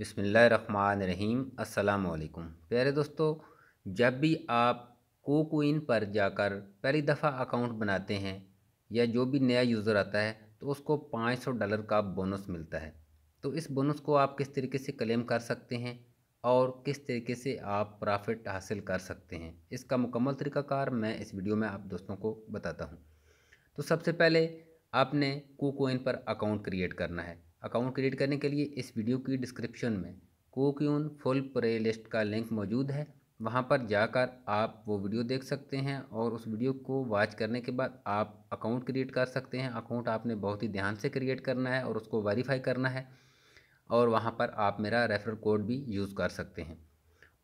बिसमीम् अल्लाम प्यारे दोस्तों जब भी आप कोकोइन पर जाकर पहली दफ़ा अकाउंट बनाते हैं या जो भी नया यूज़र आता है तो उसको पाँच सौ डॉलर का बोनस मिलता है तो इस बोनस को आप किस तरीके से क्लेम कर सकते हैं और किस तरीके से आप प्रॉफिट हासिल कर सकते हैं इसका मुकम्मल तरीकाकार मैं इस वीडियो में आप दोस्तों को बताता हूँ तो सबसे पहले आपने कोकोइन पर अकाउंट क्रिएट करना है अकाउंट क्रिएट करने के लिए इस वीडियो की डिस्क्रिप्शन में कोक्यून फुल प्ले लिस्ट का लिंक मौजूद है वहाँ पर जाकर आप वो वीडियो देख सकते हैं और उस वीडियो को वॉच करने के बाद आप अकाउंट क्रिएट कर सकते हैं अकाउंट आपने बहुत ही ध्यान से क्रिएट करना है और उसको वेरीफाई करना है और वहाँ पर आप मेरा रेफरल कोड भी यूज़ कर सकते हैं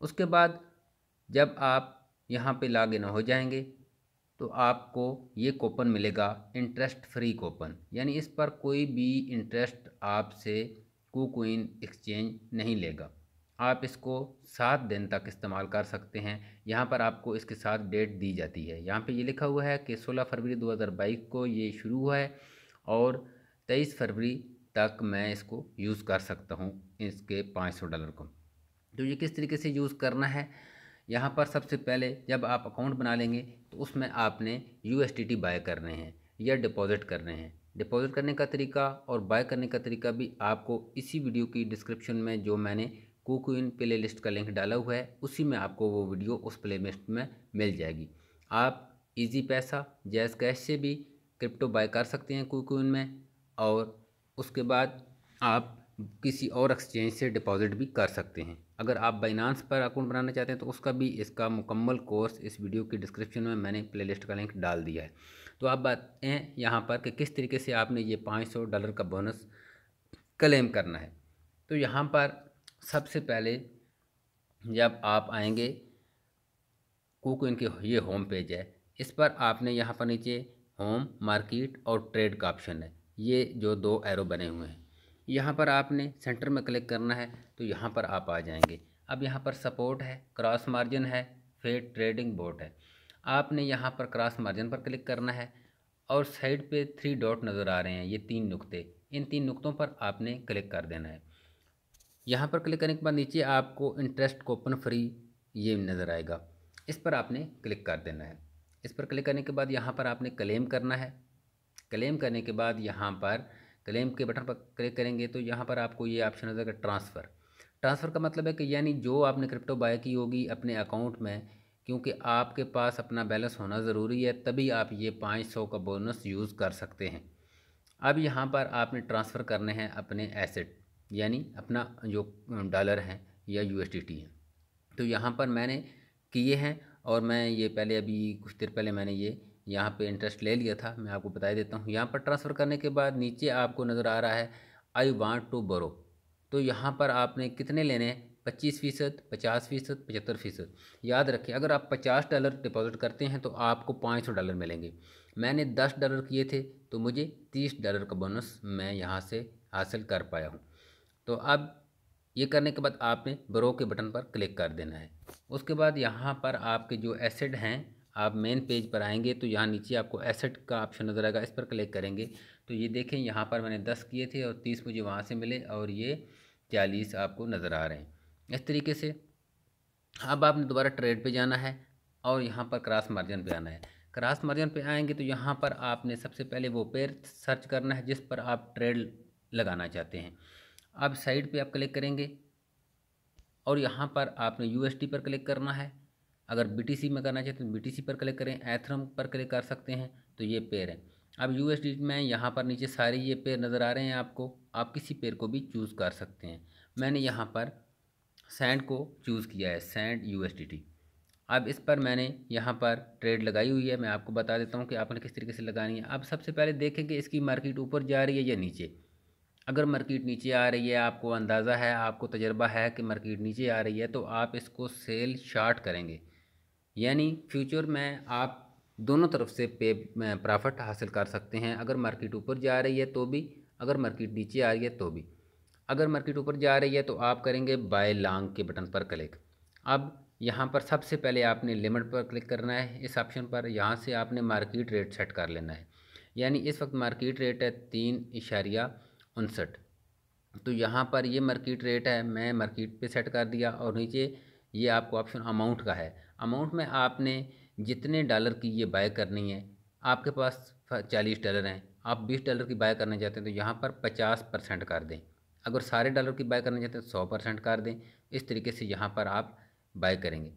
उसके बाद जब आप यहाँ पे लॉगिन हो जाएंगे तो आपको ये कूपन मिलेगा इंटरेस्ट फ्री कूपन यानी इस पर कोई भी इंटरेस्ट आपसे कुकोइन एक्सचेंज नहीं लेगा आप इसको सात दिन तक इस्तेमाल कर सकते हैं यहाँ पर आपको इसके साथ डेट दी जाती है यहाँ पे ये लिखा हुआ है कि 16 फरवरी 2022 को ये शुरू हुआ है और 23 फरवरी तक मैं इसको यूज़ कर सकता हूँ इसके 500 डॉलर को तो ये किस तरीके से यूज़ करना है यहाँ पर सबसे पहले जब आप अकाउंट बना लेंगे तो उसमें आपने U S T T buy रहे हैं या डिपॉज़िट कर रहे हैं डिपॉज़िट करने का तरीका और बाय करने का तरीका भी आपको इसी वीडियो की डिस्क्रिप्शन में जो मैंने कुकइन प्ले लिस्ट का लिंक डाला हुआ है उसी में आपको वो वीडियो उस प्ले लिस्ट में मिल जाएगी आप इजी पैसा जैस कैश से भी क्रिप्टो बाय कर सकते हैं कुकइन में और उसके बाद आप किसी और एक्सचेंज से डिपॉज़िट भी कर सकते हैं अगर आप बाइनांस पर अकाउंट बनाना चाहते हैं तो उसका भी इसका मुकम्मल कोर्स इस वीडियो की डिस्क्रिप्शन में मैंने प्लेलिस्ट का लिंक डाल दिया है तो आप बताएँ यहाँ पर कि किस तरीके से आपने ये पाँच सौ डॉलर का बोनस क्लेम करना है तो यहाँ पर सबसे पहले जब आप आएंगे कुक इनके ये होम पेज है इस पर आपने यहाँ पर नीचे होम मार्केट और ट्रेड का ऑप्शन है ये जो दो एरो बने हुए हैं यहाँ पर आपने सेंटर में क्लिक करना है तो यहाँ पर आप आ जाएंगे अब यहाँ पर सपोर्ट है क्रॉस मार्जिन है फिर ट्रेडिंग बोर्ड है आपने यहाँ पर क्रॉस मार्जिन पर क्लिक करना है और साइड पे थ्री डॉट नज़र आ रहे हैं ये तीन नुक्ते इन तीन नुक्तों पर आपने क्लिक कर देना है यहाँ पर क्लिक करने के बाद नीचे आपको इंटरेस्ट कोपन फ्री ये नज़र आएगा इस पर आपने क्लिक कर देना है इस पर क्लिक करने के बाद यहाँ पर आपने क्लेम करना है क्लेम करने के बाद यहाँ पर क्लेम के बटन पर क्लिक करेंगे तो यहाँ पर आपको ये ऑप्शन हो जाएगा ट्रांसफ़र ट्रांसफ़र का मतलब है कि यानी जो आपने क्रिप्टो बाय की होगी अपने अकाउंट में क्योंकि आपके पास अपना बैलेंस होना ज़रूरी है तभी आप ये पाँच सौ का बोनस यूज़ कर सकते हैं अब यहाँ पर आपने ट्रांसफ़र करने हैं अपने एसेट यानी अपना जो डॉलर है या यू है तो यहाँ पर मैंने किए हैं और मैं ये पहले अभी कुछ देर पहले मैंने ये यहाँ पे इंटरेस्ट ले लिया था मैं आपको बता देता हूँ यहाँ पर ट्रांसफ़र करने के बाद नीचे आपको नज़र आ रहा है आई वांट टू बरो तो यहाँ पर आपने कितने लेने हैं पच्चीस फ़ीसद पचास फ़ीसद पचहत्तर फ़ीसद याद रखिए अगर आप पचास डॉलर डिपॉज़िट करते हैं तो आपको पाँच सौ डॉलर मिलेंगे मैंने दस डॉलर किए थे तो मुझे तीस डॉलर का बोनस मैं यहाँ से हासिल कर पाया हूँ तो अब ये करने के बाद आपने ब्रो के बटन पर क्लिक कर देना है उसके बाद यहाँ पर आपके जो एसेड हैं आप मेन पेज पर आएंगे तो यहाँ नीचे आपको एसेट का ऑप्शन नज़र आएगा इस पर क्लिक करेंगे तो ये देखें यहाँ पर मैंने दस किए थे और तीस मुझे वहाँ से मिले और ये चालीस आपको नज़र आ रहे हैं इस तरीके से अब आपने दोबारा ट्रेड पर जाना है और यहाँ पर क्रास मार्जिन पर आना है क्रास मार्जिन पर आएंगे तो यहाँ पर आपने सबसे पहले वो पेयर सर्च करना है जिस पर आप ट्रेड लगाना चाहते हैं अब साइड पे आप क्लिक करेंगे और यहाँ पर आपने यूएसडी पर क्लिक करना है अगर बी में करना चाहिए तो बी पर क्लिक करें एथरम पर क्लिक कर सकते हैं तो ये पेयर है अब यू में यहाँ पर नीचे सारे ये पेयर नज़र आ रहे हैं आपको आप किसी पेयर को भी चूज़ कर सकते हैं मैंने यहाँ पर सैंड को चूज़ किया है सैंड यू अब इस पर मैंने यहाँ पर ट्रेड लगाई हुई है मैं आपको बता देता हूँ कि आपने किस तरीके से लगानी है अब सबसे पहले देखें कि इसकी मार्केट ऊपर जा रही है या नीचे अगर मार्केट नीचे आ रही है आपको अंदाज़ा है आपको तजर्बा है कि मार्केट नीचे आ रही है तो आप इसको सेल शार्ट करेंगे यानी फ्यूचर में आप दोनों तरफ से पे प्रॉफिट हासिल कर सकते हैं अगर मार्केट ऊपर जा रही है तो भी अगर मार्केट नीचे आ रही है तो भी अगर मार्केट ऊपर जा रही है तो आप करेंगे बाय लॉन्ग के बटन पर क्लिक अब यहाँ पर सबसे पहले आपने लिमिट पर क्लिक करना है इस ऑप्शन पर यहाँ से आपने मार्केट रेट सेट कर लेना है यानी इस वक्त मार्केट रेट है तीन इशारिया उनसठ तो यहाँ पर ये मार्केट रेट है मैं मार्केट पे सेट कर दिया और नीचे ये आपको ऑप्शन अमाउंट का है अमाउंट में आपने जितने डॉलर की ये बाय करनी है आपके पास चालीस डॉलर हैं आप बीस डॉलर की बाय करना चाहते हैं तो यहाँ पर पचास परसेंट कर दें अगर सारे डॉलर की बाय करना चाहते हैं तो सौ परसेंट कर दें इस तरीके से यहाँ पर आप बाय करेंगे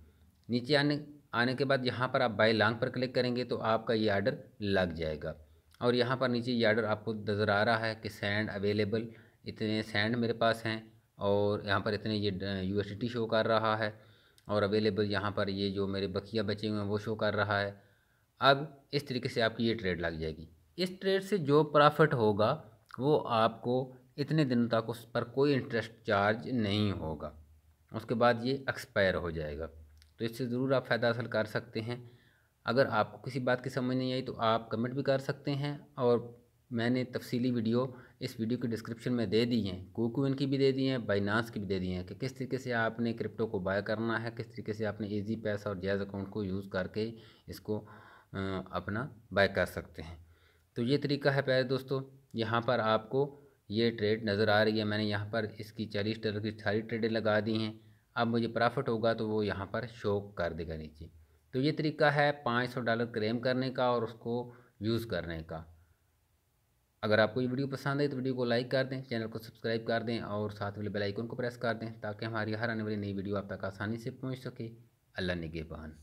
नीचे आने आने के बाद यहाँ पर आप बाय लॉन्ग पर क्लिक करेंगे तो आपका ये आर्डर लग जाएगा और यहाँ पर नीचे ये आर्डर आपको नज़र आ रहा है कि सैंड अवेलेबल इतने सैंड मेरे पास हैं और यहाँ पर इतने ये यू शो कर रहा है और अवेलेबल यहाँ पर ये जो मेरे बकिया बचे हुए हैं वो शो कर रहा है अब इस तरीके से आपकी ये ट्रेड लग जाएगी इस ट्रेड से जो प्रॉफिट होगा वो आपको इतने दिनों तक उस पर कोई इंटरेस्ट चार्ज नहीं होगा उसके बाद ये एक्सपायर हो जाएगा तो इससे ज़रूर आप फ़ायदा हासिल कर सकते हैं अगर आपको किसी बात की समझ नहीं आई तो आप कमेंट भी कर सकते हैं और मैंने तफसीली वीडियो इस वीडियो के डिस्क्रिप्शन में दे दी हैं कोकुविन की भी दे दी हैं बाइनास की भी दे दी हैं कि किस तरीके से आपने क्रिप्टो को बाय करना है किस तरीके से आपने ईजी पैसा और जैज़ अकाउंट को यूज़ करके इसको अपना बाय कर सकते हैं तो ये तरीका है प्यारे दोस्तों यहाँ पर आपको ये ट्रेड नज़र आ रही है मैंने यहाँ पर इसकी चालीस डॉलर की सारी ट्रेडें लगा दी हैं अब मुझे प्रॉफिट होगा तो वो यहाँ पर शो कर देगा नीचे तो ये तरीका है पाँच सौ डॉलर क्लेम करने का और उसको यूज़ करने का अगर आपको ये वीडियो पसंद है तो वीडियो को लाइक कर दें चैनल को सब्सक्राइब कर दें और साथ वाले बेल आइकन को प्रेस कर दें ताकि हमारी हर आने वाली नई वीडियो आप तक आसानी से पहुंच सके अल्लाह निगेबान